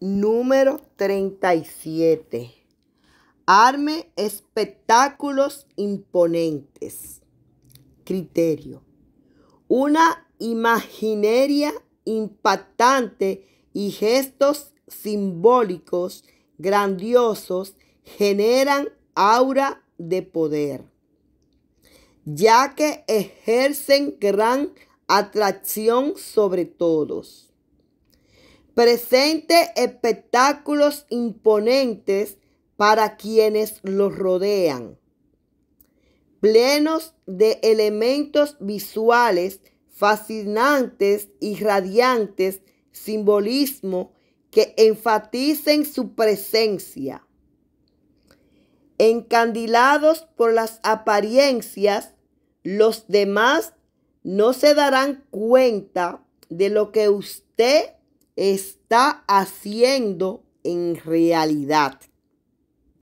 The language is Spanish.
número 37. Arme espectáculos imponentes. Criterio. Una imaginería impactante y gestos simbólicos grandiosos generan aura de poder, ya que ejercen gran atracción sobre todos presente espectáculos imponentes para quienes los rodean, plenos de elementos visuales fascinantes y radiantes, simbolismo que enfaticen su presencia. Encandilados por las apariencias, los demás no se darán cuenta de lo que usted está haciendo en realidad.